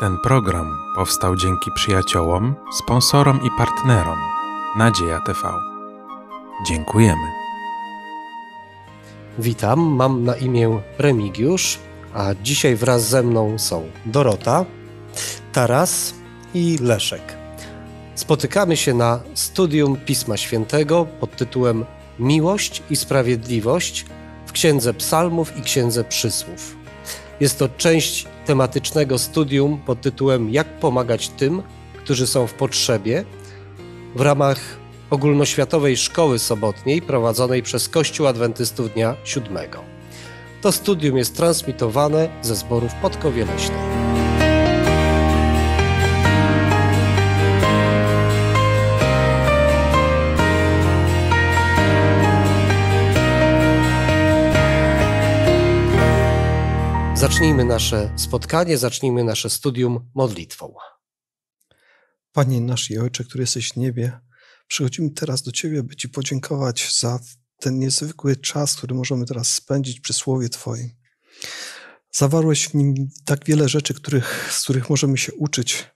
Ten program powstał dzięki przyjaciołom, sponsorom i partnerom Nadzieja TV. Dziękujemy. Witam, mam na imię Remigiusz, a dzisiaj wraz ze mną są Dorota, Taras i Leszek. Spotykamy się na studium Pisma Świętego pod tytułem Miłość i Sprawiedliwość w Księdze Psalmów i Księdze Przysłów. Jest to część tematycznego studium pod tytułem Jak pomagać tym, którzy są w potrzebie w ramach ogólnoświatowej szkoły sobotniej prowadzonej przez Kościół Adwentystów Dnia Siódmego. To studium jest transmitowane ze zborów Podkowie Leśnej. Zacznijmy nasze spotkanie, zacznijmy nasze studium modlitwą. Panie nasz i Ojcze, który jesteś w niebie, przychodzimy teraz do Ciebie, by Ci podziękować za ten niezwykły czas, który możemy teraz spędzić przy Słowie Twoim. Zawarłeś w nim tak wiele rzeczy, których, z których możemy się uczyć,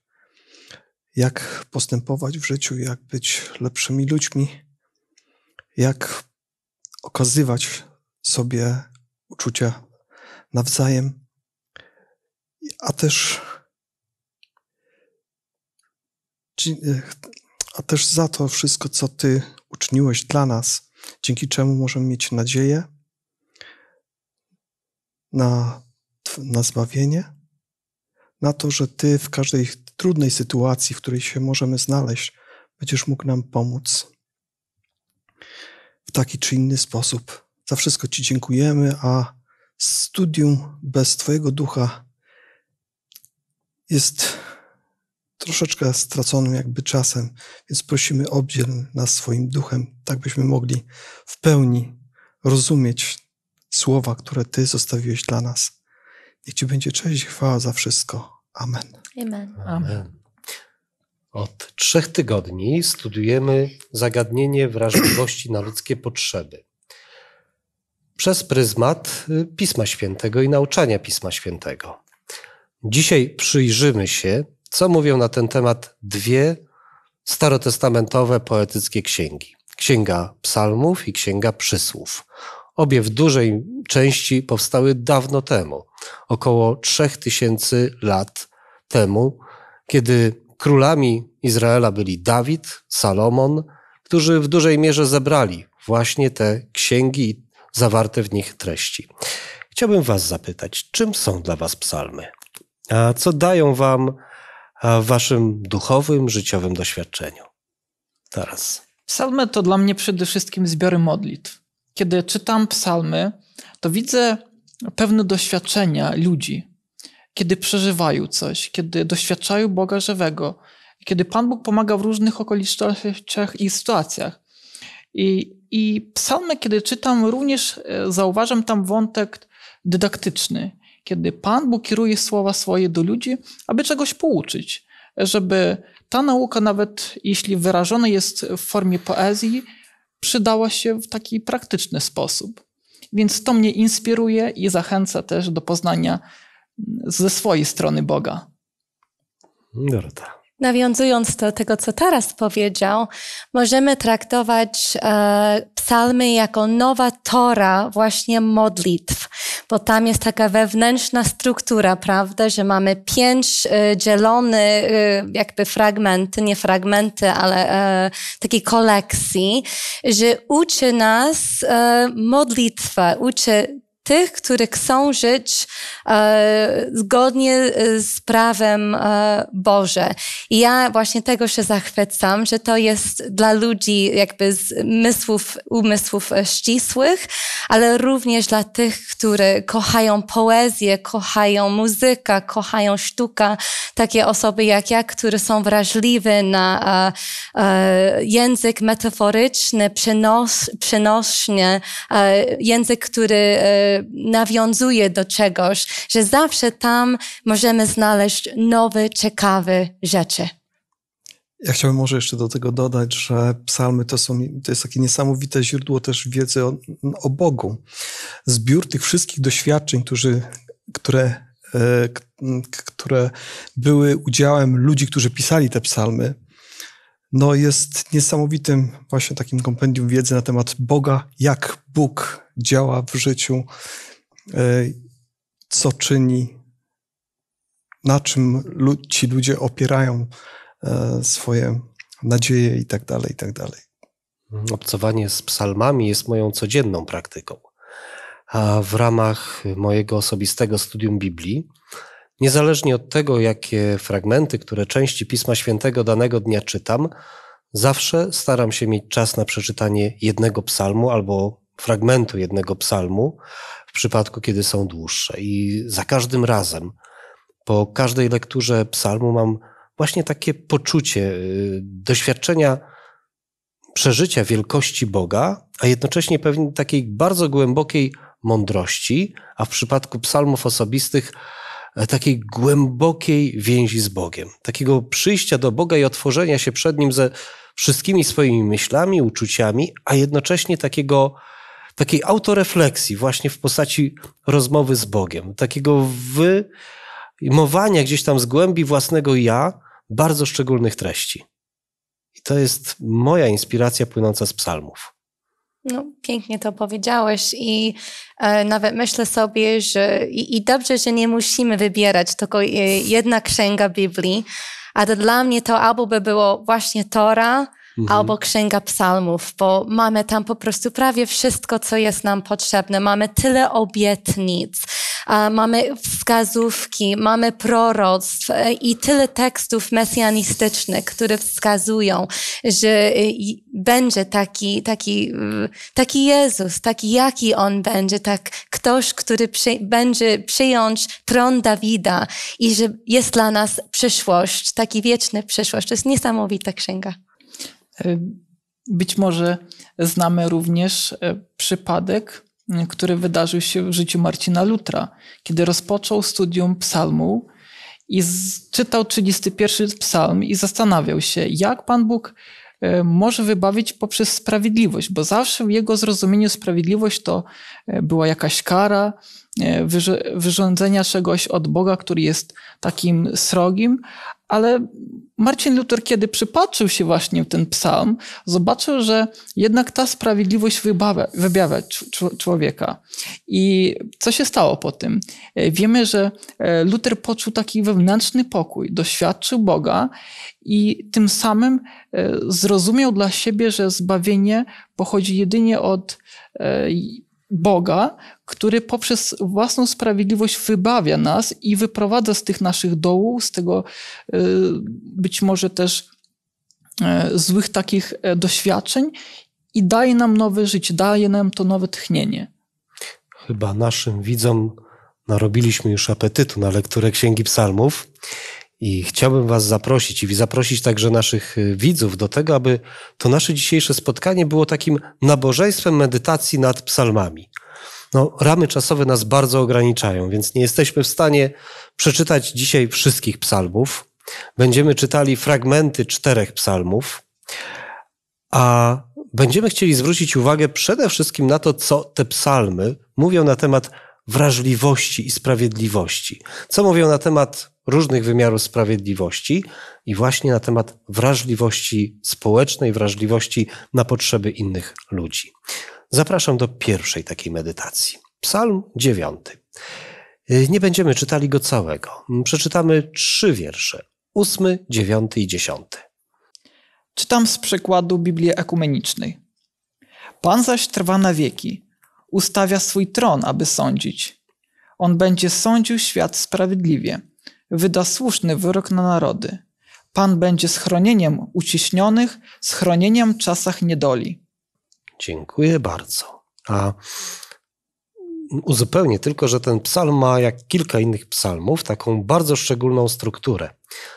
jak postępować w życiu, jak być lepszymi ludźmi, jak okazywać sobie uczucia nawzajem, a też e, a też za to wszystko, co Ty uczyniłeś dla nas, dzięki czemu możemy mieć nadzieję na, na zbawienie, na to, że Ty w każdej trudnej sytuacji, w której się możemy znaleźć, będziesz mógł nam pomóc w taki czy inny sposób. Za wszystko Ci dziękujemy, a studium bez Twojego ducha jest troszeczkę straconym jakby czasem, więc prosimy obdziel nas swoim duchem, tak byśmy mogli w pełni rozumieć słowa, które Ty zostawiłeś dla nas. Niech Ci będzie cześć i chwała za wszystko. Amen. Amen. Amen. Od trzech tygodni studiujemy zagadnienie wrażliwości na ludzkie potrzeby przez pryzmat y, Pisma Świętego i nauczania Pisma Świętego. Dzisiaj przyjrzymy się, co mówią na ten temat dwie starotestamentowe poetyckie księgi: Księga Psalmów i Księga Przysłów. Obie w dużej części powstały dawno temu, około 3000 lat temu, kiedy królami Izraela byli Dawid, Salomon, którzy w dużej mierze zebrali właśnie te księgi zawarte w nich treści. Chciałbym Was zapytać, czym są dla Was psalmy? A co dają Wam w Waszym duchowym, życiowym doświadczeniu? Teraz. Psalmy to dla mnie przede wszystkim zbiory modlitw. Kiedy czytam psalmy, to widzę pewne doświadczenia ludzi, kiedy przeżywają coś, kiedy doświadczają Boga żywego, kiedy Pan Bóg pomaga w różnych okolicznościach i sytuacjach. I i psalmy, kiedy czytam, również e, zauważam tam wątek dydaktyczny, kiedy Pan Bóg kieruje słowa swoje do ludzi, aby czegoś pouczyć, żeby ta nauka, nawet jeśli wyrażona jest w formie poezji, przydała się w taki praktyczny sposób. Więc to mnie inspiruje i zachęca też do poznania mm, ze swojej strony Boga. Dorota. Nawiązując do tego, co teraz powiedział, możemy traktować e, psalmy jako nowa tora właśnie modlitw, bo tam jest taka wewnętrzna struktura, prawda, że mamy pięć e, dzielone e, jakby fragmenty, nie fragmenty, ale e, takiej kolekcji, że uczy nas e, modlitwę, uczy tych, którzy chcą żyć e, zgodnie e, z prawem e, Boże. I ja właśnie tego się zachwycam, że to jest dla ludzi jakby z mysłów, umysłów e, ścisłych, ale również dla tych, którzy kochają poezję, kochają muzykę, kochają sztukę. Takie osoby jak ja, które są wrażliwe na e, e język metaforyczny, przenos, przenośny, język, który nawiązuje do czegoś, że zawsze tam możemy znaleźć nowe, ciekawe rzeczy. Ja chciałbym może jeszcze do tego dodać, że psalmy to, są, to jest takie niesamowite źródło też wiedzy o, o Bogu. Zbiór tych wszystkich doświadczeń, którzy, które, e, które były udziałem ludzi, którzy pisali te psalmy, no jest niesamowitym właśnie takim kompendium wiedzy na temat Boga, jak Bóg działa w życiu, e, co czyni, na czym ci ludzie opierają e, swoje nadzieje i tak dalej, i tak dalej. Obcowanie z psalmami jest moją codzienną praktyką. A w ramach mojego osobistego studium Biblii Niezależnie od tego, jakie fragmenty, które części Pisma Świętego danego dnia czytam, zawsze staram się mieć czas na przeczytanie jednego psalmu albo fragmentu jednego psalmu w przypadku, kiedy są dłuższe. I za każdym razem, po każdej lekturze psalmu, mam właśnie takie poczucie y, doświadczenia przeżycia wielkości Boga, a jednocześnie pewnie takiej bardzo głębokiej mądrości, a w przypadku psalmów osobistych E, takiej głębokiej więzi z Bogiem, takiego przyjścia do Boga i otworzenia się przed Nim ze wszystkimi swoimi myślami, uczuciami, a jednocześnie takiego, takiej autorefleksji właśnie w postaci rozmowy z Bogiem, takiego wyjmowania gdzieś tam z głębi własnego ja bardzo szczególnych treści. I to jest moja inspiracja płynąca z psalmów. No, pięknie to powiedziałeś i e, nawet myślę sobie, że i, i, dobrze, że nie musimy wybierać tylko e, jedna księga Biblii, ale dla mnie to albo by było właśnie Tora, mhm. albo Księga Psalmów, bo mamy tam po prostu prawie wszystko, co jest nam potrzebne. Mamy tyle obietnic, mamy wskazówki, mamy proroctw e, i tyle tekstów mesjanistycznych, które wskazują, że e, będzie taki, taki, taki Jezus, taki jaki On będzie, tak ktoś, który przy, będzie przyjąć tron Dawida i że jest dla nas przyszłość, taki wieczny przyszłość. To jest niesamowita księga. E, być może znamy również przypadek który wydarzył się w życiu Marcina Lutra, kiedy rozpoczął studium psalmu i czytał 31 psalm i zastanawiał się, jak Pan Bóg e, może wybawić poprzez sprawiedliwość, bo zawsze w jego zrozumieniu sprawiedliwość to e, była jakaś kara, e, wyrządzenia czegoś od Boga, który jest takim srogim, ale Marcin Luther, kiedy przypatrzył się właśnie w ten psalm, zobaczył, że jednak ta sprawiedliwość wybawia, wybawia człowieka. I co się stało po tym? E, wiemy, że e, Luther poczuł taki wewnętrzny pokój, doświadczył Boga i tym samym e, zrozumiał dla siebie, że zbawienie pochodzi jedynie od Boga, który poprzez własną sprawiedliwość wybawia nas i wyprowadza z tych naszych dołów, z tego e, być może też e, złych takich e, doświadczeń i daje nam nowe życie, daje nam to nowe tchnienie. Chyba naszym widzom narobiliśmy już apetytu na lekturę Księgi Psalmów. I chciałbym Was zaprosić i zaprosić także naszych y, widzów do tego, aby to nasze dzisiejsze spotkanie było takim nabożeństwem medytacji nad psalmami. No, ramy czasowe nas bardzo ograniczają, więc nie jesteśmy w stanie przeczytać dzisiaj wszystkich psalmów. Będziemy czytali fragmenty czterech psalmów, a będziemy chcieli zwrócić uwagę przede wszystkim na to, co te psalmy mówią na temat wrażliwości i sprawiedliwości. Co mówią na temat różnych wymiarów sprawiedliwości i właśnie na temat wrażliwości społecznej, wrażliwości na potrzeby innych ludzi. Zapraszam do pierwszej takiej medytacji. Psalm 9. Y, nie będziemy czytali go całego. Przeczytamy trzy wiersze: ósmy, dziewiąty i dziesiąty. Czytam z przykładu Biblii Ekumenicznej. Pan zaś trwa na wieki ustawia swój tron, aby sądzić. On będzie sądził świat sprawiedliwie, wyda słuszny wyrok na narody. Pan będzie schronieniem uciśnionych, schronieniem w czasach niedoli. Dziękuję bardzo. A uzupełnię tylko, że ten psalm ma, jak kilka innych psalmów, taką bardzo szczególną strukturę.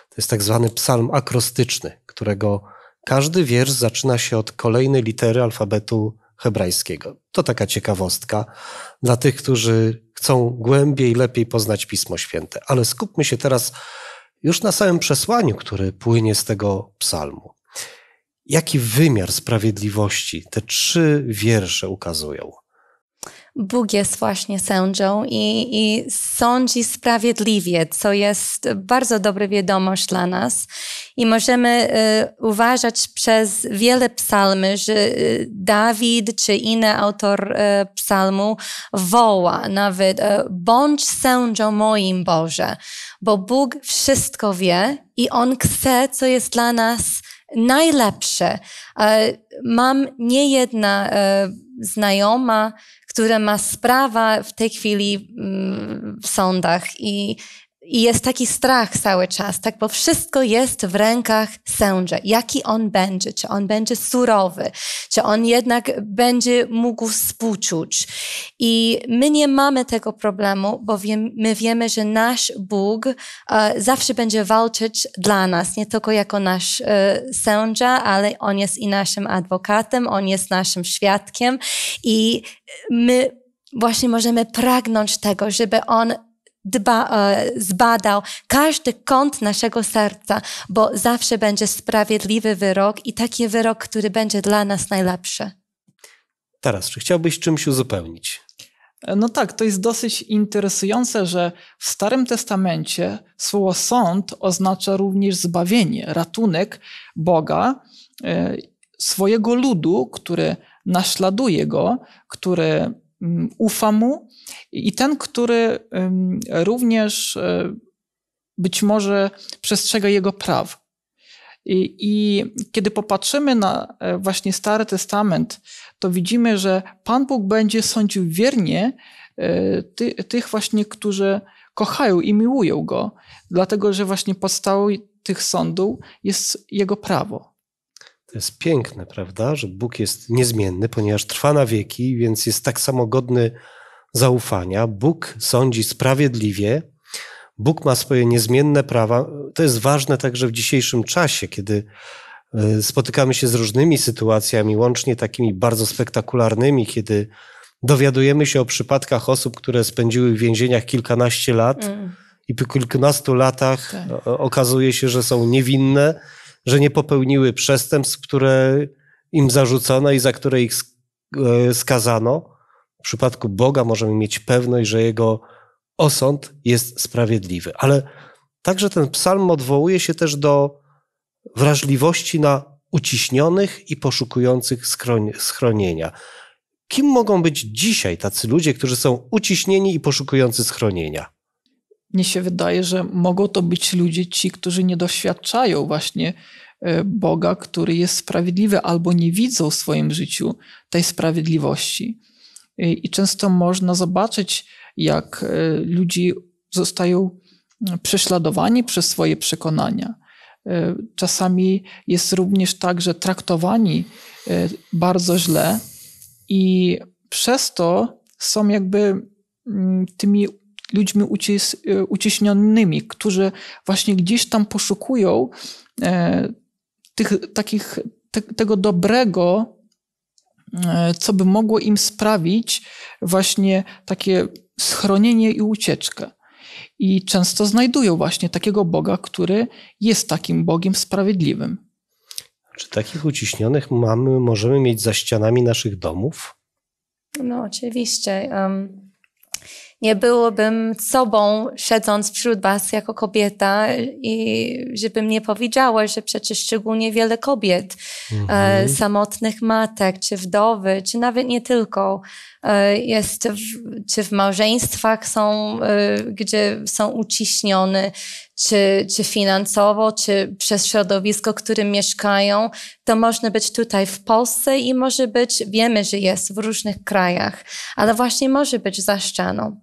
To jest tak zwany psalm akrostyczny, którego każdy wiersz zaczyna się od kolejnej litery alfabetu hebrajskiego. To taka ciekawostka dla tych, którzy chcą głębiej, lepiej poznać Pismo Święte. Ale skupmy się teraz już na samym przesłaniu, który płynie z tego psalmu. Jaki wymiar sprawiedliwości te trzy wiersze ukazują? Bóg jest właśnie sędzią i, i sądzi sprawiedliwie, co jest bardzo dobra wiadomość dla nas. I możemy y, uważać przez wiele psalmy, że y, Dawid czy inny autor y, psalmu woła nawet: y, bądź sędzią moim Boże, bo Bóg wszystko wie i On chce, co jest dla nas najlepsze. Y, mam niejedna y, znajoma, które ma sprawa w tej chwili mm, w sądach i i jest taki strach cały czas, tak, bo wszystko jest w rękach sędzia. Jaki on będzie? Czy on będzie surowy? Czy on jednak będzie mógł współczuć? I my nie mamy tego problemu, bo my wiemy, że nasz Bóg e, zawsze będzie walczyć dla nas, nie tylko jako nasz e, sędzia, ale on jest i naszym adwokatem, on jest naszym świadkiem i my właśnie możemy pragnąć tego, żeby on dba, e, zbadał każdy kąt naszego serca, bo zawsze będzie sprawiedliwy wyrok i taki wyrok, który będzie dla nas najlepszy. Teraz, czy chciałbyś czymś uzupełnić? E, no tak, to jest dosyć interesujące, że w Starym Testamencie słowo sąd oznacza również zbawienie, ratunek Boga, e, swojego ludu, który naśladuje go, który mm, ufa mu i ten, który również e, być może przestrzega jego praw. I, I, kiedy popatrzymy na e, właśnie Stary Testament, to widzimy, że Pan Bóg będzie sądził wiernie e, ty, tych właśnie, którzy kochają i miłują Go, dlatego że właśnie podstawą tych sądów jest Jego prawo. To jest piękne, prawda, że Bóg jest niezmienny, ponieważ trwa na wieki, więc jest tak samo godny zaufania. Bóg sądzi sprawiedliwie. Bóg ma swoje niezmienne prawa. To jest ważne także w dzisiejszym czasie, kiedy e, spotykamy się z różnymi sytuacjami, łącznie takimi bardzo spektakularnymi, kiedy dowiadujemy się o przypadkach osób, które spędziły w więzieniach kilkanaście lat mm. i po kilkunastu latach tak. okazuje się, że są niewinne, że nie popełniły przestępstw, które im zarzucono i za które ich e, skazano. W przypadku Boga możemy mieć pewność, że Jego osąd jest sprawiedliwy. Ale także ten psalm odwołuje się też do wrażliwości na uciśnionych i poszukujących schronienia. Kim mogą być dzisiaj tacy ludzie, którzy są uciśnieni i poszukujący schronienia? Mnie się wydaje, że mogą to być ludzie ci, którzy nie doświadczają właśnie e, Boga, który jest sprawiedliwy, albo nie widzą w swoim życiu tej sprawiedliwości. I często można zobaczyć, jak e, ludzi zostają prześladowani przez swoje przekonania. E, czasami jest również tak, że traktowani e, bardzo źle i przez to są jakby tymi ludźmi uciś uciśnionymi, którzy właśnie gdzieś tam poszukują tych takich te, tego dobrego E, co by mogło im sprawić właśnie takie schronienie i ucieczkę. I często znajdują właśnie takiego Boga, który jest takim Bogiem sprawiedliwym. Czy takich uciśnionych mamy, możemy mieć za ścianami naszych domów? No, oczywiście. Um, nie byłabym sobą siedząc wśród Was jako kobieta i żebym nie powiedziała, że przecież szczególnie wiele kobiet, e, mhm. e, samotnych matek, czy wdowy, czy nawet nie tylko, e, jest w, czy w małżeństwach są, e, gdzie są uciśnione, czy, czy finansowo, czy przez środowisko, w którym mieszkają, to można być tutaj w Polsce i może być, wiemy, że jest w różnych krajach, ale właśnie może być za ścianą.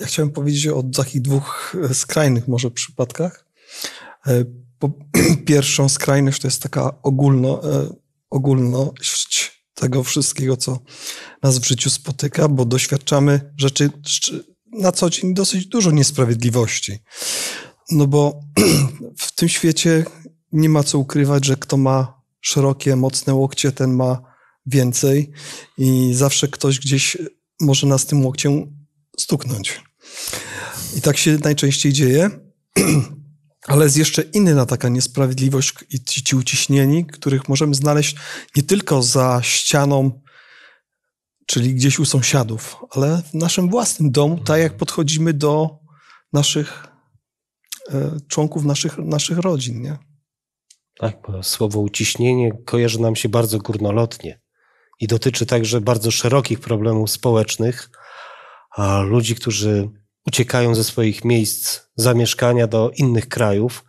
Ja chciałem powiedzieć o takich dwóch e, skrajnych może przypadkach. E, pierwszą skrajność to jest taka ogólno, e, ogólność tego wszystkiego, co nas w życiu spotyka, bo doświadczamy rzeczy na co dzień dosyć dużo niesprawiedliwości. No bo w tym świecie nie ma co ukrywać, że kto ma szerokie, mocne łokcie, ten ma więcej i zawsze ktoś gdzieś może nas tym łokciem stuknąć. I tak się najczęściej dzieje, ale jest jeszcze inna taka niesprawiedliwość i ci, ci uciśnieni, których możemy znaleźć nie tylko za ścianą, czyli gdzieś u sąsiadów, ale w naszym własnym domu, tak jak podchodzimy do naszych e, członków naszych, naszych rodzin, nie? Tak, bo słowo uciśnienie kojarzy nam się bardzo górnolotnie i dotyczy także bardzo szerokich problemów społecznych, ludzi, którzy uciekają ze swoich miejsc zamieszkania do innych krajów,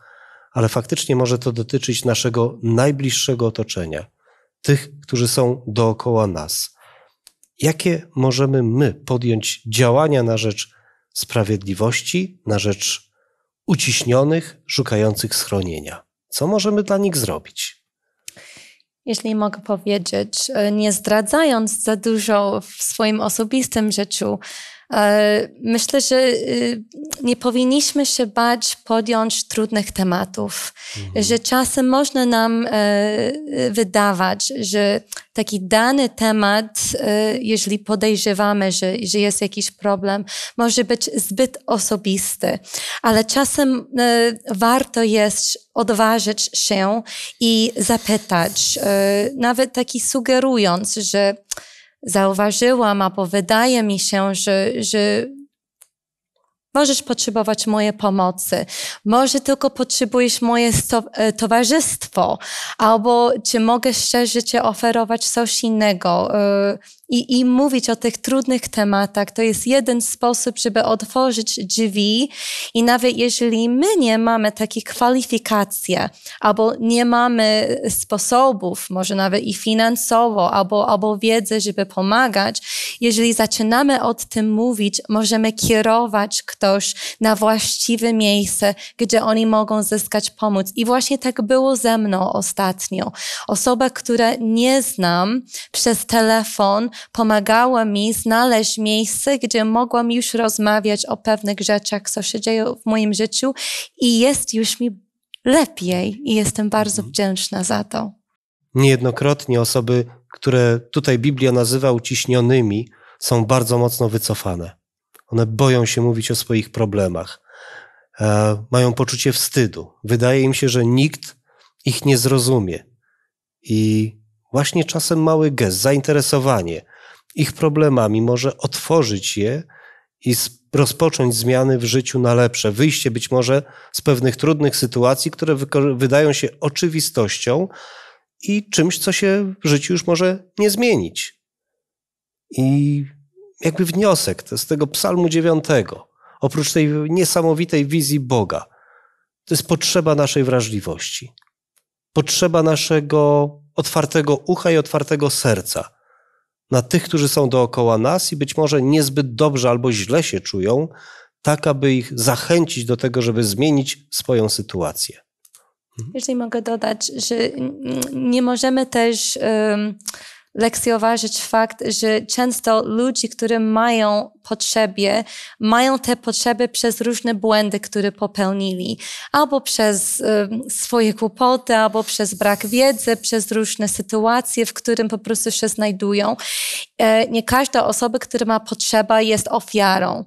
ale faktycznie może to dotyczyć naszego najbliższego otoczenia, tych, którzy są dookoła nas. Jakie możemy my podjąć działania na rzecz sprawiedliwości, na rzecz uciśnionych, szukających schronienia? Co możemy dla nich zrobić? Jeśli mogę powiedzieć, nie zdradzając za dużo w swoim osobistym życiu, E, myślę, że y, nie powinniśmy się bać podjąć trudnych tematów, mhm. że czasem można nam e, wydawać, że taki dany temat, e, jeżeli podejrzewamy, że, że jest jakiś problem, może być zbyt osobisty, ale czasem warto jest odważyć się i zapytać, nawet taki sugerując, że zauważyłam, albo wydaje mi się, że, że możesz potrzebować mojej pomocy, może tylko potrzebujesz moje e, towarzystwo, albo czy mogę szczerze ci oferować coś innego, e, i, i mówić o tych trudnych tematach. To jest jeden sposób, żeby otworzyć drzwi i nawet jeżeli my nie mamy takich kwalifikacji albo nie mamy sposobów, może nawet i finansowo, albo, albo wiedzy, żeby pomagać, jeżeli zaczynamy od tym mówić, możemy kierować ktoś na właściwe miejsce, gdzie oni mogą zyskać pomoc. I właśnie tak było ze mną ostatnio. Osoba, która nie znam przez telefon, pomagała mi znaleźć miejsce, gdzie mogłam już rozmawiać o pewnych rzeczach, co się dzieje w moim życiu i jest już mi lepiej i jestem bardzo mhm. wdzięczna za to. Niejednokrotnie osoby, które tutaj Biblia nazywa uciśnionymi, są bardzo mocno wycofane. One boją się mówić o swoich problemach, e, mają poczucie wstydu. Wydaje im się, że nikt ich nie zrozumie. I Właśnie czasem mały gest, zainteresowanie ich problemami może otworzyć je i rozpocząć zmiany w życiu na lepsze, wyjście być może z pewnych trudnych sytuacji, które wydają się oczywistością i czymś, co się w życiu już może nie zmienić. I jakby wniosek z tego Psalmu 9, oprócz tej niesamowitej wizji Boga, to jest potrzeba naszej wrażliwości, potrzeba naszego otwartego ucha i otwartego serca na tych, którzy są dookoła nas i być może niezbyt dobrze albo źle się czują, tak aby ich zachęcić do tego, żeby zmienić swoją sytuację. Jeżeli mogę dodać, że nie możemy też lekceważyć fakt, że często ludzi, którzy mają potrzeby, mają te potrzeby przez różne błędy, które popełnili, albo przez y, swoje kłopoty, albo przez brak wiedzy, przez różne sytuacje, w którym po prostu się znajdują. E, nie każda osoba, która ma potrzeba, jest ofiarą.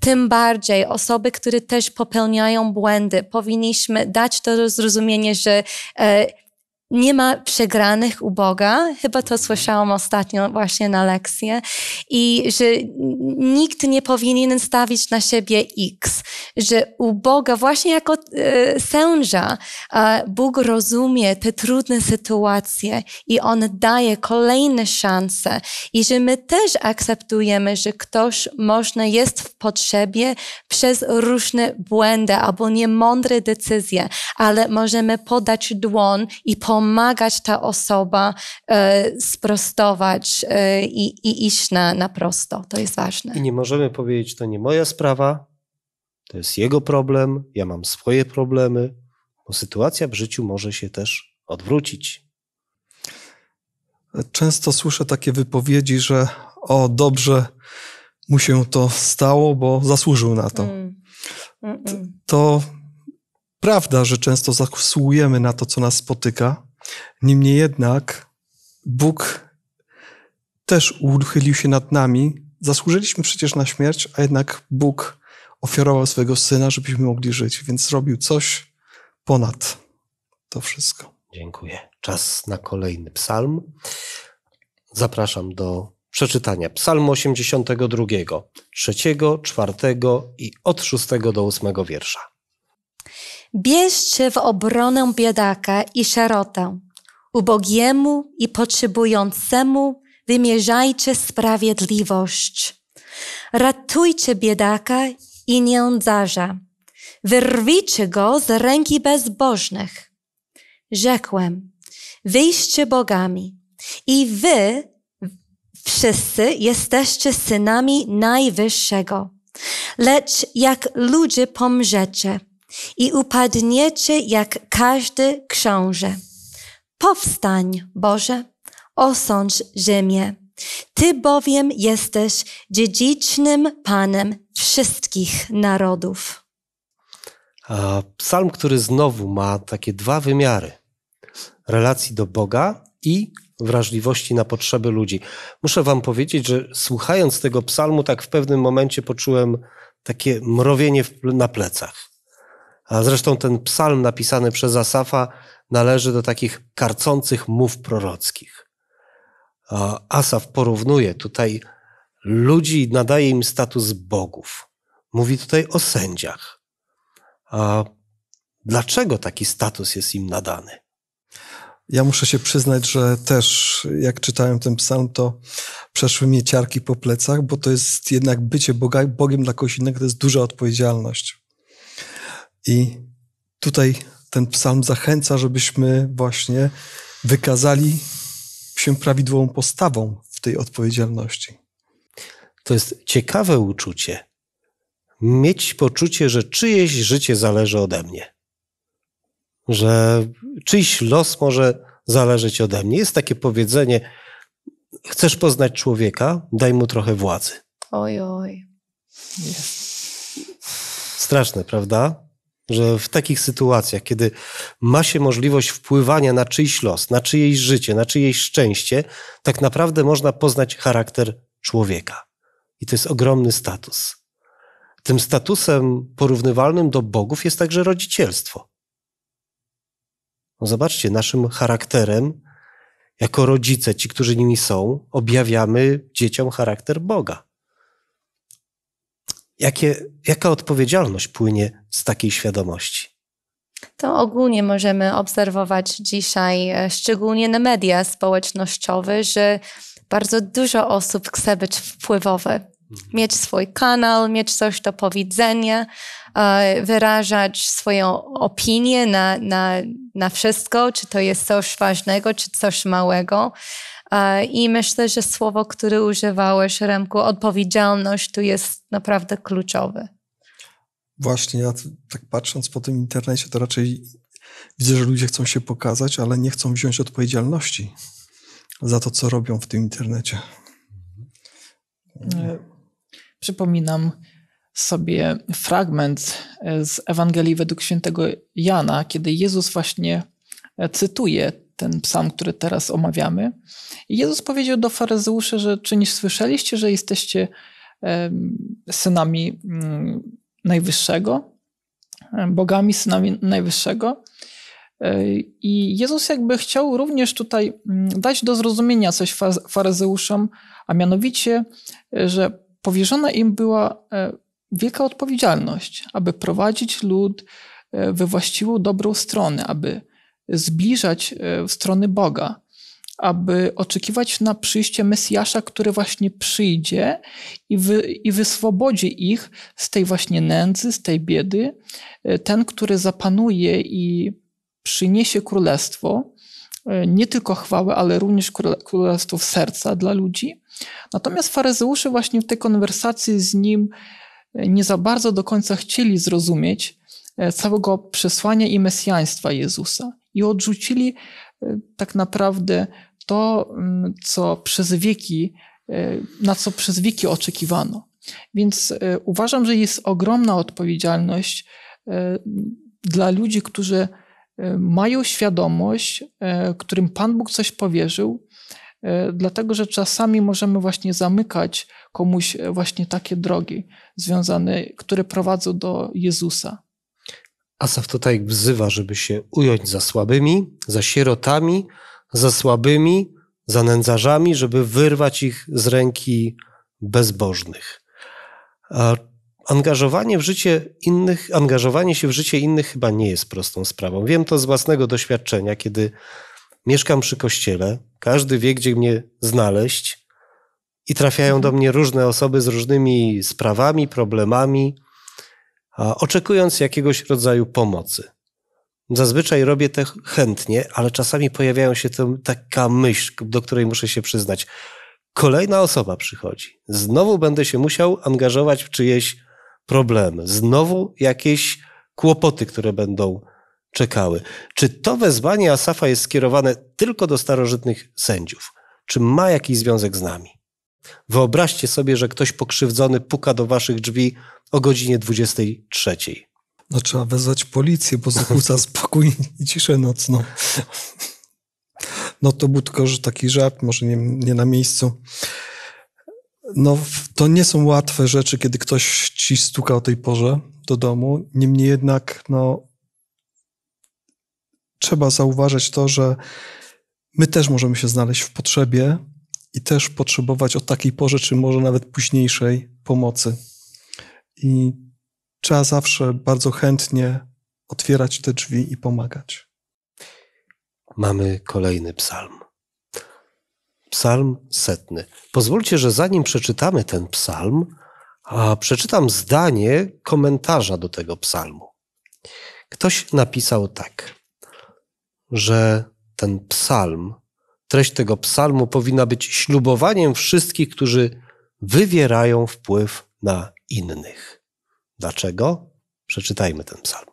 Tym bardziej osoby, które też popełniają błędy, powinniśmy dać to zrozumienie, że e, nie ma przegranych u Boga. Chyba to słyszałam ostatnio właśnie na lekcję. I że nikt nie powinien stawić na siebie X. Że u Boga, właśnie jako e, sędzia, e, Bóg rozumie te trudne sytuacje i On daje kolejne szanse. I że my też akceptujemy, że ktoś można jest w potrzebie przez różne błędy albo niemądre decyzje, ale możemy podać dłoń i pomóc pomagać ta osoba e, sprostować e, i, i iść na, na prosto. To jest ważne. I nie możemy powiedzieć, to nie moja sprawa, to jest jego problem, ja mam swoje problemy, bo sytuacja w życiu może się też odwrócić. Często słyszę takie wypowiedzi, że o dobrze mu się to stało, bo zasłużył na to. Mm. To prawda, że często zasługujemy na to, co nas spotyka, Niemniej jednak Bóg też uchylił się nad nami. Zasłużyliśmy przecież na śmierć, a jednak Bóg ofiarował swojego syna, żebyśmy mogli żyć, więc zrobił coś ponad to wszystko. Dziękuję. Czas na kolejny psalm. Zapraszam do przeczytania psalmu 82, 3, 4 i od 6 do 8 wiersza. Bierzcie w obronę biedaka i sierotę. Ubogiemu i potrzebującemu wymierzajcie sprawiedliwość. Ratujcie biedaka i nędzarza. Wyrwijcie go z ręki bezbożnych. Rzekłem, wyjście bogami i wy wszyscy jesteście synami Najwyższego. Lecz jak ludzie pomrzecie, i upadniecie jak każdy książę. Powstań, Boże, osądź Rzymie. Ty bowiem jesteś dziedzicznym Panem wszystkich narodów. psalm, który znowu ma takie dwa wymiary: relacji do Boga i wrażliwości na potrzeby ludzi. Muszę Wam powiedzieć, że słuchając tego psalmu, tak w pewnym momencie poczułem takie mrowienie na plecach. A zresztą ten psalm napisany przez Asafa należy do takich karcących mów prorockich. Asaf porównuje tutaj ludzi, nadaje im status bogów. Mówi tutaj o sędziach. A dlaczego taki status jest im nadany? Ja muszę się przyznać, że też jak czytałem ten psalm, to przeszły mnie ciarki po plecach, bo to jest jednak bycie Boga, Bogiem dla kogoś innego, to jest duża odpowiedzialność. I tutaj ten psalm zachęca, żebyśmy właśnie wykazali się prawidłową postawą w tej odpowiedzialności. To jest ciekawe uczucie. Mieć poczucie, że czyjeś życie zależy ode mnie. Że czyjś los może zależeć ode mnie. Jest takie powiedzenie: chcesz poznać człowieka, daj mu trochę władzy. Oj, oj. Straszne, prawda? że w takich sytuacjach, kiedy ma się możliwość wpływania na czyjś los, na czyjeś życie, na czyjeś szczęście, tak naprawdę można poznać charakter człowieka. I to jest ogromny status. Tym statusem porównywalnym do bogów jest także rodzicielstwo. No zobaczcie, naszym charakterem, jako rodzice, ci, którzy nimi są, objawiamy dzieciom charakter Boga. Jakie, jaka odpowiedzialność płynie z takiej świadomości? To ogólnie możemy obserwować dzisiaj, e, szczególnie na media społecznościowe, że bardzo dużo osób chce być wpływowe. Mhm. Mieć swój kanał, mieć coś do powiedzenia, e, wyrażać swoją opinię na, na, na wszystko, czy to jest coś ważnego, czy coś małego. E, I myślę, że słowo, które używałeś, Remku, odpowiedzialność, tu jest naprawdę kluczowe. Właśnie, ja tak patrząc po tym internecie, to raczej widzę, że ludzie chcą się pokazać, ale nie chcą wziąć odpowiedzialności za to, co robią w tym internecie. E, przypominam sobie fragment e, z Ewangelii według świętego Jana, kiedy Jezus właśnie cytuje ten psalm, który teraz omawiamy. I Jezus powiedział do faryzeuszy, że czy nie słyszeliście, że jesteście synami mm, Najwyższego, bogami synami Najwyższego? E, I Jezus jakby chciał również tutaj mm, dać do zrozumienia coś faryzeuszom, a mianowicie, e, że powierzona im była e, wielka odpowiedzialność, aby prowadzić lud we właściwą dobrą stronę, aby zbliżać e, w stronę Boga, aby oczekiwać na przyjście Mesjasza, który właśnie przyjdzie i, wy, i wyswobodzi ich z tej właśnie nędzy, z tej biedy. E, ten, który zapanuje i przyniesie królestwo, e, nie tylko chwałę, ale również królestwo serca dla ludzi. Natomiast faryzeusze właśnie w tej konwersacji z nim nie za bardzo do końca chcieli zrozumieć całego przesłania i mesjaństwa Jezusa i odrzucili e, tak naprawdę to, mm, co przez wieki, e, na co przez wieki oczekiwano. Więc e, uważam, że jest ogromna odpowiedzialność dla ludzi, którzy mają świadomość, którym Pan Bóg coś powierzył, dlatego że czasami możemy właśnie zamykać komuś właśnie takie drogi związane, które prowadzą do Jezusa. Asaf tutaj wzywa, żeby się ująć za słabymi, za sierotami, za słabymi, za nędzarzami, żeby wyrwać ich z ręki bezbożnych. Angażowanie w życie innych, angażowanie się w życie innych chyba nie jest prostą sprawą. Wiem to z własnego doświadczenia, kiedy mieszkam przy kościele, każdy wie, gdzie mnie znaleźć i trafiają do mnie różne osoby z różnymi sprawami, problemami, oczekując jakiegoś rodzaju pomocy. Zazwyczaj robię to chętnie, ale czasami pojawiają się tam taka myśl, do której muszę się przyznać. Kolejna osoba przychodzi. Znowu będę się musiał angażować w czyjeś problemy. Znowu jakieś kłopoty, które będą czekały. Czy to wezwanie Asafa jest skierowane tylko do starożytnych sędziów? Czy ma jakiś związek z nami? Wyobraźcie sobie, że ktoś pokrzywdzony puka do waszych drzwi o godzinie 23. No trzeba wezwać policję, bo zakłóca spokój i ciszę nocną. No to był tylko że taki żart, może nie, nie na miejscu. No to nie są łatwe rzeczy, kiedy ktoś ci stuka o tej porze do domu. Niemniej jednak, no trzeba zauważyć to, że my też możemy się znaleźć w potrzebie, i też potrzebować o takiej porze, czy może nawet późniejszej pomocy. I trzeba zawsze bardzo chętnie otwierać te drzwi i pomagać. Mamy kolejny psalm. Psalm setny. Pozwólcie, że zanim przeczytamy ten psalm, a przeczytam zdanie komentarza do tego psalmu. Ktoś napisał tak, że ten psalm Treść tego psalmu powinna być ślubowaniem wszystkich, którzy wywierają wpływ na innych. Dlaczego? Przeczytajmy ten psalm.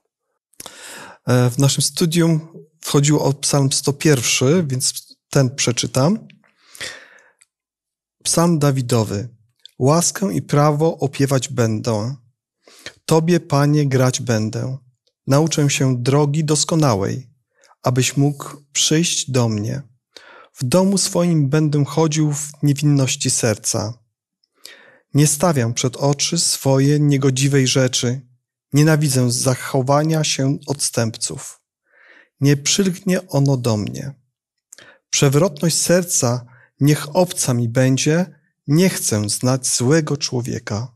E, w naszym studium wchodził o psalm 101, więc ten przeczytam. Psalm Dawidowy. Łaskę i prawo opiewać będę. Tobie, Panie, grać będę. Nauczę się drogi doskonałej, abyś mógł przyjść do mnie. W domu swoim będę chodził w niewinności serca. Nie stawiam przed oczy swoje niegodziwej rzeczy. Nienawidzę zachowania się odstępców. Nie przylgnie ono do mnie. Przewrotność serca niech obca mi będzie, nie chcę znać złego człowieka.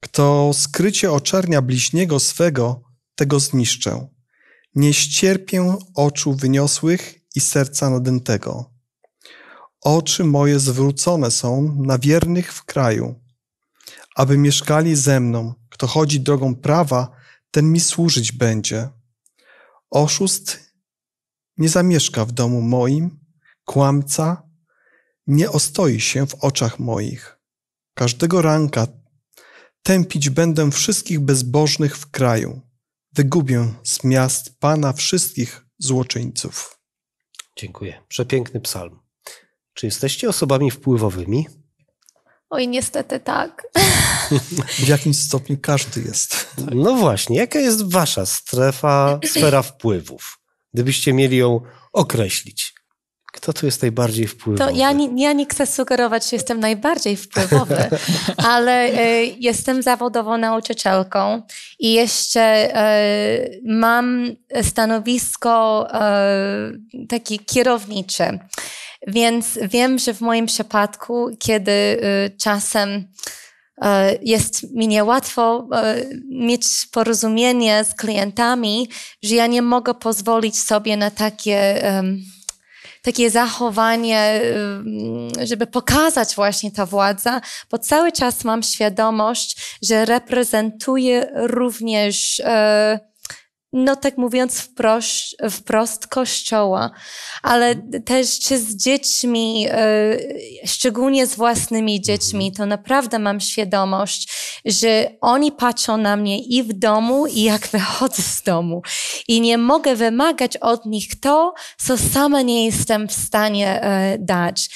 Kto skrycie oczernia bliźniego swego, tego zniszczę. Nie ścierpię oczu wyniosłych i serca nadętego. Oczy moje zwrócone są na wiernych w kraju, aby mieszkali ze mną. Kto chodzi drogą prawa, ten mi służyć będzie. Oszust nie zamieszka w domu moim, kłamca nie ostoi się w oczach moich. Każdego ranka tępić będę wszystkich bezbożnych w kraju. Wygubię z miast Pana wszystkich złoczyńców. Dziękuję. Przepiękny psalm. Czy jesteście osobami wpływowymi? Oj, niestety tak. W jakimś stopniu każdy jest. Tak? No właśnie, jaka jest wasza strefa, sfera wpływów? Gdybyście mieli ją określić. Kto tu jest najbardziej wpływowy? To ja, ja nie chcę sugerować, że jestem najbardziej wpływowy, ale y, jestem zawodową nauczycielką i jeszcze y, mam stanowisko y, takie kierownicze. Więc wiem, że w moim przypadku, kiedy czasem jest mi niełatwo mieć porozumienie z klientami, że ja nie mogę pozwolić sobie na takie um, takie zachowanie, y, żeby pokazać właśnie ta władza, bo cały czas mam świadomość, że reprezentuję również y, no tak mówiąc wprost, wprost kościoła, ale też czy z dziećmi, e, szczególnie z własnymi dziećmi, to naprawdę mam świadomość, że oni patrzą na mnie i w domu, i jak wychodzę z domu. I nie mogę wymagać od nich to, co sama nie jestem w stanie e, dać.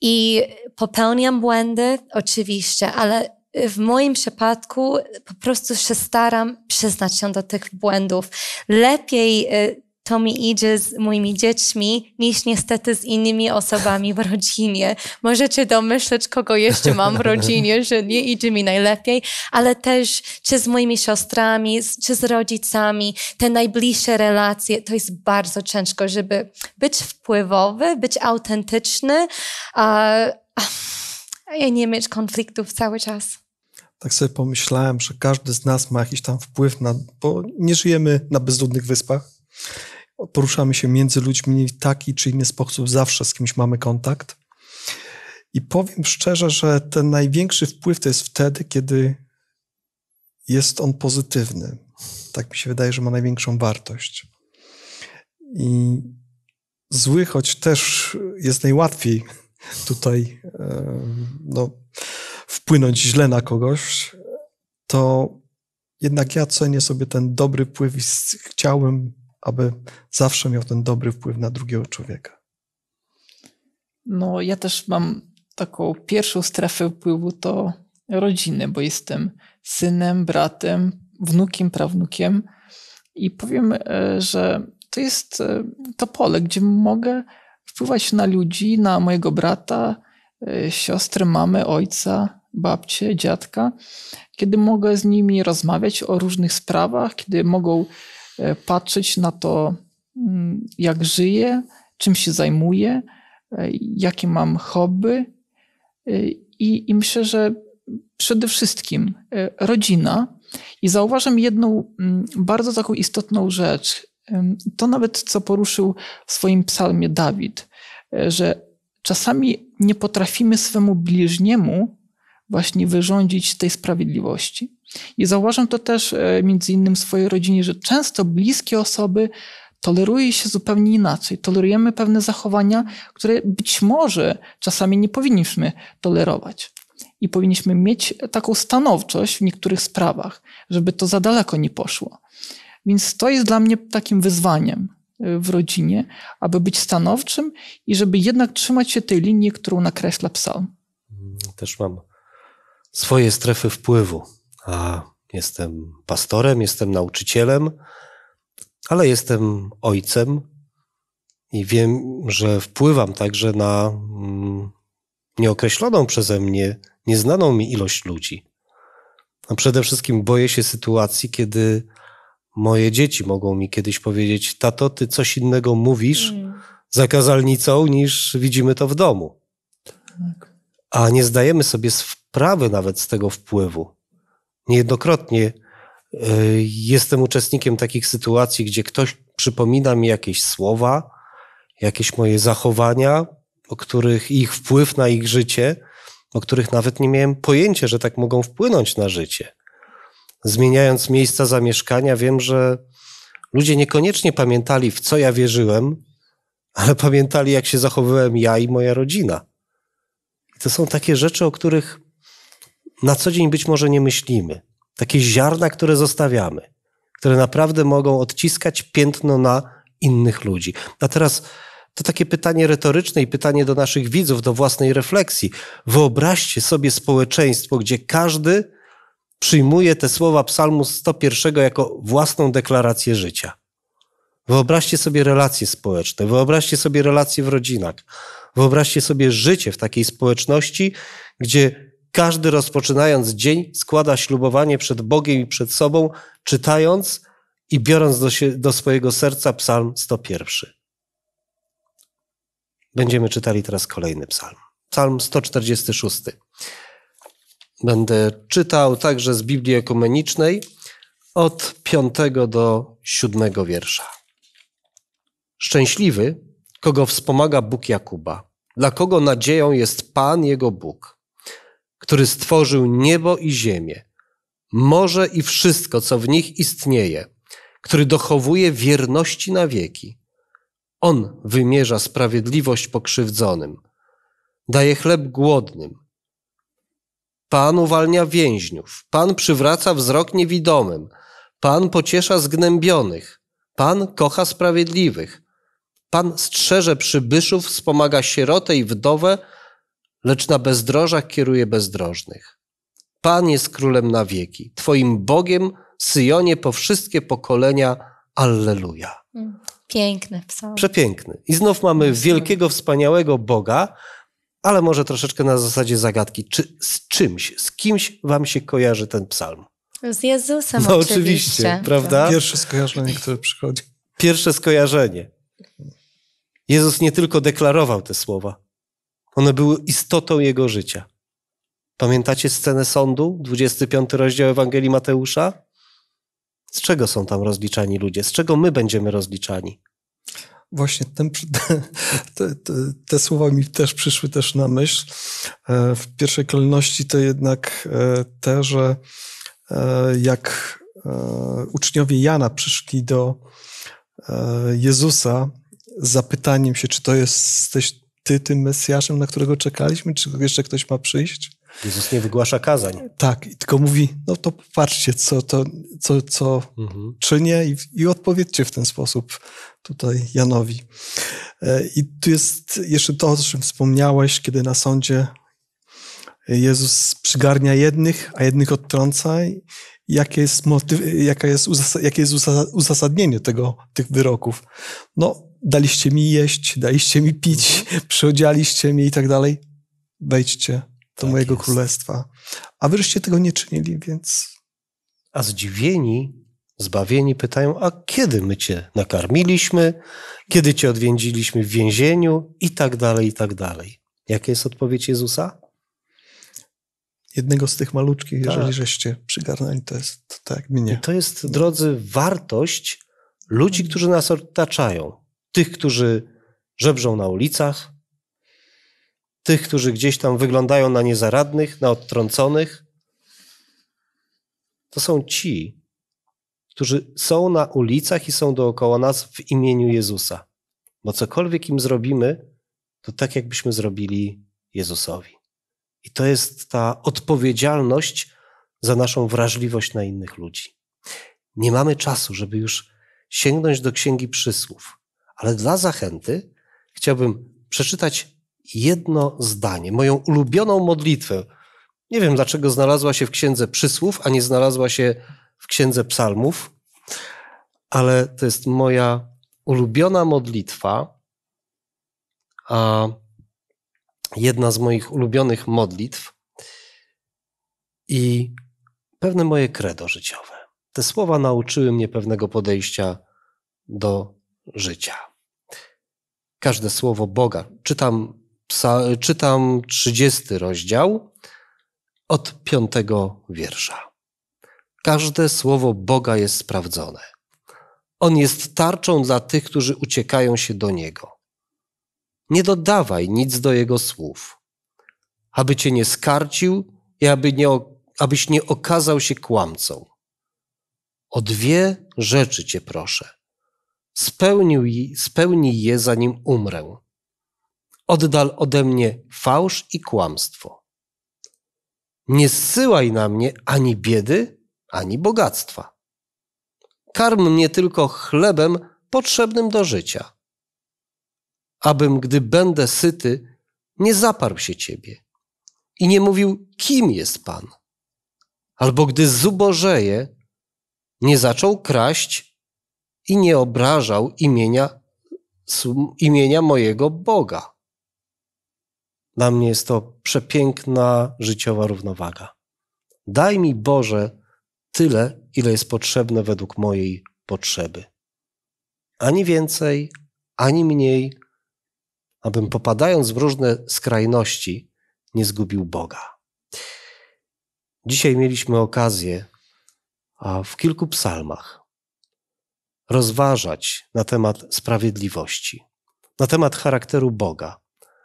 I popełniam błędy, oczywiście, ale w moim przypadku po prostu się staram przyznać się do tych błędów. Lepiej y, to mi idzie z moimi dziećmi niż niestety z innymi osobami w rodzinie. Możecie domyśleć, kogo jeszcze mam w rodzinie, że nie idzie mi najlepiej, ale też czy z moimi siostrami, czy z rodzicami, te najbliższe relacje, to jest bardzo ciężko, żeby być wpływowy, być autentyczny, a, a, a nie mieć konfliktów cały czas tak sobie pomyślałem, że każdy z nas ma jakiś tam wpływ na, bo nie żyjemy na bezludnych wyspach. Poruszamy się między ludźmi w taki czy inny sposób, zawsze z kimś mamy kontakt. I powiem szczerze, że ten największy wpływ to jest wtedy, kiedy jest on pozytywny. Tak mi się wydaje, że ma największą wartość. I zły, choć też jest najłatwiej tutaj e, no, wpłynąć źle na kogoś, to jednak ja cenię sobie ten dobry wpływ i chciałbym, aby zawsze miał ten dobry wpływ na drugiego człowieka. No, ja też mam taką pierwszą strefę wpływu to rodziny, bo jestem synem, bratem, wnukiem, prawnukiem i powiem, e, że to jest e, to pole, gdzie mogę wpływać na ludzi, na mojego brata, e, siostrę, mamę, ojca, babcie, dziadka, kiedy mogę z nimi rozmawiać o różnych sprawach, kiedy mogą e, patrzeć na to, mm, jak żyję, czym się zajmuję, e, jakie mam hobby. E, I, I, myślę, że przede wszystkim rodzina. I zauważam jedną mm, bardzo taką istotną rzecz. To nawet, co poruszył w swoim psalmie Dawid, że czasami nie potrafimy swemu bliźniemu właśnie wyrządzić tej sprawiedliwości. I zauważam to też e, między innymi w swojej rodzinie, że często bliskie osoby toleruje się zupełnie inaczej. Tolerujemy pewne zachowania, które być może czasami nie powinniśmy tolerować. I powinniśmy mieć taką stanowczość w niektórych sprawach, żeby to za daleko nie poszło. Więc to jest dla mnie takim wyzwaniem e, w rodzinie, aby być stanowczym i żeby jednak trzymać się tej linii, którą nakreśla psalm. Też mam swoje strefy wpływu. A jestem pastorem, jestem nauczycielem, ale jestem ojcem i wiem, że wpływam także na mm, nieokreśloną przeze mnie, nieznaną mi ilość ludzi. A przede wszystkim boję się sytuacji, kiedy moje dzieci mogą mi kiedyś powiedzieć: Tato, ty coś innego mówisz mm. za kazalnicą, niż widzimy to w domu. Tak. A nie zdajemy sobie sprawy nawet z tego wpływu. Niejednokrotnie e, jestem uczestnikiem takich sytuacji, gdzie ktoś przypomina mi jakieś słowa, jakieś moje zachowania, o których ich wpływ na ich życie, o których nawet nie miałem pojęcia, że tak mogą wpłynąć na życie. Zmieniając miejsca zamieszkania, wiem, że ludzie niekoniecznie pamiętali, w co ja wierzyłem, ale pamiętali, jak się zachowywałem ja i moja rodzina. I to są takie rzeczy, o których na co dzień być może nie myślimy. Takie ziarna, które zostawiamy, które naprawdę mogą odciskać piętno na innych ludzi. A teraz to takie pytanie retoryczne i pytanie do naszych widzów, do własnej refleksji. Wyobraźcie sobie społeczeństwo, gdzie każdy przyjmuje te słowa Psalmu 101 jako własną deklarację życia. Wyobraźcie sobie relacje społeczne, wyobraźcie sobie relacje w rodzinach, wyobraźcie sobie życie w takiej społeczności, gdzie każdy rozpoczynając dzień składa ślubowanie przed Bogiem i przed sobą, czytając i biorąc do, się, do swojego serca Psalm 101. Będziemy czytali teraz kolejny psalm. Psalm 146. Będę czytał także z Biblii Ekumenicznej od 5 do 7 wiersza. Szczęśliwy, kogo wspomaga Bóg Jakuba, dla kogo nadzieją jest Pan jego Bóg który stworzył niebo i ziemię, morze i wszystko, co w nich istnieje, który dochowuje wierności na wieki. On wymierza sprawiedliwość pokrzywdzonym, daje chleb głodnym. Pan uwalnia więźniów, Pan przywraca wzrok niewidomym, Pan pociesza zgnębionych, Pan kocha sprawiedliwych, Pan strzeże przybyszów, wspomaga sierotę i wdowę, lecz na bezdrożach kieruje bezdrożnych. Pan jest królem na wieki. Twoim Bogiem, Syjonie, po wszystkie pokolenia. Alleluja. Mm, piękny psalm. Przepiękny. I znów mamy wielkiego, wspaniałego Boga, ale może troszeczkę na zasadzie zagadki. Czy z czymś, z kimś wam się kojarzy ten psalm? Z Jezusem no, oczywiście. oczywiście prawda? Pierwsze skojarzenie, które przychodzi. Pierwsze skojarzenie. Jezus nie tylko deklarował te słowa, one były istotą jego życia. Pamiętacie scenę sądu, 25 rozdział Ewangelii Mateusza? Z czego są tam rozliczani ludzie? Z czego my będziemy rozliczani? Właśnie ten, te, te, te, słowa mi też przyszły też na myśl. E, w pierwszej kolejności to jednak e, te, że e, jak uczniowie Jana przyszli do Jezusa z zapytaniem się, czy to jesteś ty tym Mesjaszem, na którego czekaliśmy? Czy jeszcze ktoś ma przyjść? Jezus nie wygłasza kazań. Tak, i tylko mówi, no to popatrzcie, co, to, co, co mhm. czynię i, i odpowiedzcie w ten sposób tutaj Janowi. E, I tu jest jeszcze to, o czym wspomniałeś, kiedy na sądzie Jezus przygarnia jednych, a jednych odtrąca. Jakie jest, motyw, jaka jest, jakie jest uzasadnienie tego, tych wyroków? No, daliście mi jeść, daliście mi pić, mhm. przyodzialiście mnie i tak dalej. Wejdźcie do tak mojego jest. królestwa. A wyżście tego nie czynili, więc. A zdziwieni, zbawieni pytają: A kiedy my cię nakarmiliśmy, kiedy cię odwiedziliśmy w więzieniu i tak dalej, i tak dalej. Jaka jest odpowiedź Jezusa? Jednego z tych maluczkich, tak. jeżeli żeście przygarnęli, to jest tak, mnie. I to jest, drodzy, wartość ludzi, którzy nas otaczają tych, którzy żebrzą na ulicach, tych, którzy gdzieś tam wyglądają na niezaradnych, na odtrąconych. To są ci, którzy są na ulicach i są dookoła nas w imieniu Jezusa. Bo cokolwiek im zrobimy, to tak jakbyśmy zrobili Jezusowi. I to jest ta odpowiedzialność za naszą wrażliwość na innych ludzi. Nie mamy czasu, żeby już sięgnąć do Księgi Przysłów, ale dla zachęty chciałbym przeczytać jedno zdanie, moją ulubioną modlitwę. Nie wiem, dlaczego znalazła się w księdze przysłów, a nie znalazła się w księdze psalmów, ale to jest moja ulubiona modlitwa, a jedna z moich ulubionych modlitw i pewne moje credo życiowe. Te słowa nauczyły mnie pewnego podejścia do życia. Każde słowo Boga. Czytam, psa, czytam 30 rozdział od 5 wiersza. Każde słowo Boga jest sprawdzone. On jest tarczą dla tych, którzy uciekają się do Niego. Nie dodawaj nic do Jego słów, aby Cię nie skarcił i aby nie, abyś nie okazał się kłamcą. O dwie rzeczy Cię proszę – spełnił, spełni je zanim umrę. Oddal ode mnie fałsz i kłamstwo. Nie zsyłaj na mnie ani biedy, ani bogactwa. Karm mnie tylko chlebem potrzebnym do życia, abym, gdy będę syty, nie zaparł się ciebie i nie mówił, kim jest Pan, albo gdy zubożeje, nie zaczął kraść i nie obrażał imienia, imienia mojego Boga. Dla mnie jest to przepiękna życiowa równowaga. Daj mi Boże tyle, ile jest potrzebne według mojej potrzeby. Ani więcej, ani mniej, abym popadając w różne skrajności nie zgubił Boga. Dzisiaj mieliśmy okazję a w kilku psalmach rozważać na temat sprawiedliwości, na temat charakteru Boga,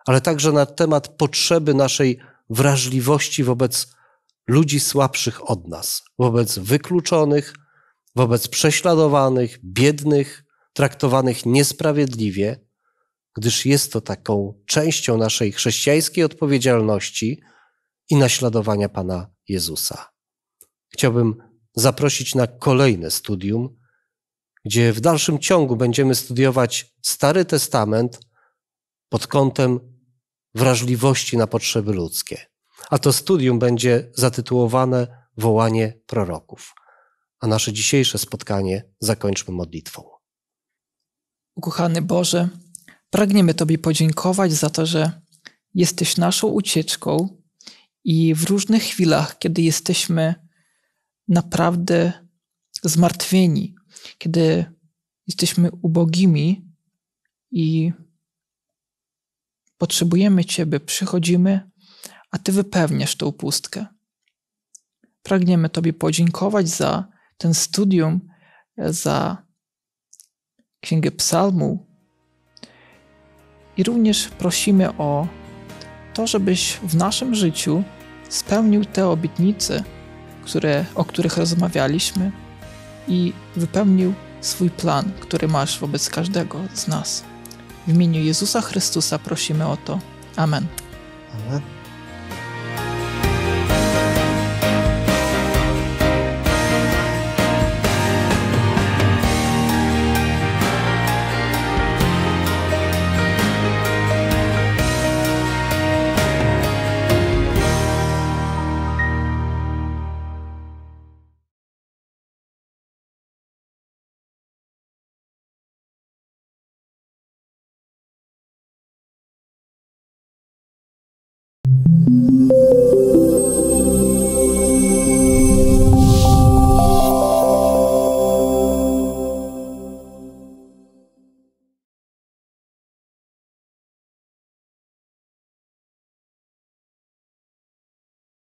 ale także na temat potrzeby naszej wrażliwości wobec ludzi słabszych od nas, wobec wykluczonych, wobec prześladowanych, biednych, traktowanych niesprawiedliwie, gdyż jest to taką częścią naszej chrześcijańskiej odpowiedzialności i naśladowania Pana Jezusa. Chciałbym zaprosić na kolejne studium gdzie w dalszym ciągu będziemy studiować Stary Testament pod kątem wrażliwości na potrzeby ludzkie. A to studium będzie zatytułowane Wołanie proroków. A nasze dzisiejsze spotkanie zakończmy modlitwą. Ukochany Boże, pragniemy Tobie podziękować za to, że jesteś naszą ucieczką i w różnych chwilach, kiedy jesteśmy naprawdę zmartwieni, kiedy jesteśmy ubogimi i potrzebujemy Ciebie, przychodzimy, a Ty wypełniasz tą pustkę. Pragniemy Tobie podziękować za ten studium, za Księgę Psalmu i również prosimy o to, żebyś w naszym życiu spełnił te obietnice, które, o których rozmawialiśmy i wypełnił swój plan, który masz wobec każdego z nas. W imieniu Jezusa Chrystusa prosimy o to. Amen. Amen.